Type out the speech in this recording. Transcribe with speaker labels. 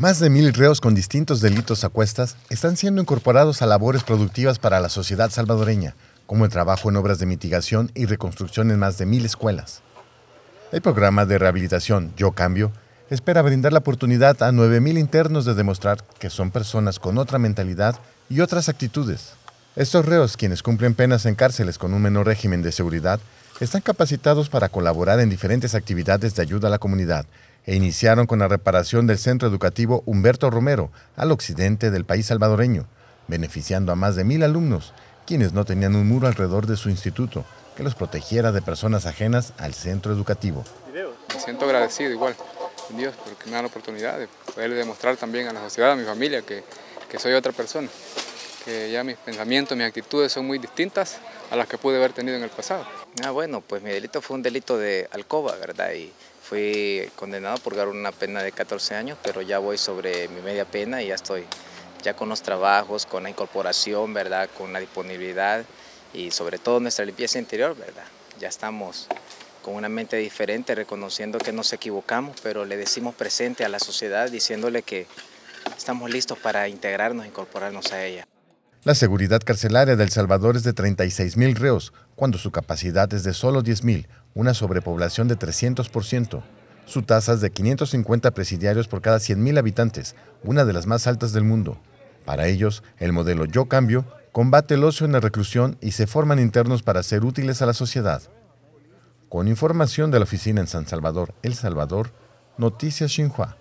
Speaker 1: Más de mil reos con distintos delitos a cuestas están siendo incorporados a labores productivas para la sociedad salvadoreña, como el trabajo en obras de mitigación y reconstrucción en más de mil escuelas. El programa de rehabilitación Yo Cambio espera brindar la oportunidad a 9.000 internos de demostrar que son personas con otra mentalidad y otras actitudes. Estos reos, quienes cumplen penas en cárceles con un menor régimen de seguridad, están capacitados para colaborar en diferentes actividades de ayuda a la comunidad, e iniciaron con la reparación del centro educativo Humberto Romero al occidente del país salvadoreño, beneficiando a más de mil alumnos, quienes no tenían un muro alrededor de su instituto que los protegiera de personas ajenas al centro educativo.
Speaker 2: Me siento agradecido igual, Dios, porque me da la oportunidad de poder demostrar también a la sociedad, a mi familia, que, que soy otra persona que ya mis pensamientos, mis actitudes son muy distintas a las que pude haber tenido en el pasado. Ah, bueno, pues mi delito fue un delito de alcoba, ¿verdad? Y fui condenado
Speaker 3: por purgar una pena de 14 años, pero ya voy sobre mi media pena y ya estoy, ya con los trabajos, con la incorporación, ¿verdad? Con la disponibilidad y sobre todo nuestra limpieza interior, ¿verdad? Ya estamos con una mente diferente, reconociendo que nos equivocamos, pero le decimos presente a la sociedad, diciéndole que estamos listos para integrarnos, incorporarnos a ella.
Speaker 1: La seguridad carcelaria de El Salvador es de 36 mil reos, cuando su capacidad es de solo 10 mil, una sobrepoblación de 300%. Su tasa es de 550 presidiarios por cada 100.000 habitantes, una de las más altas del mundo. Para ellos, el modelo Yo Cambio combate el ocio en la reclusión y se forman internos para ser útiles a la sociedad. Con información de la oficina en San Salvador, El Salvador, Noticias Xinhua.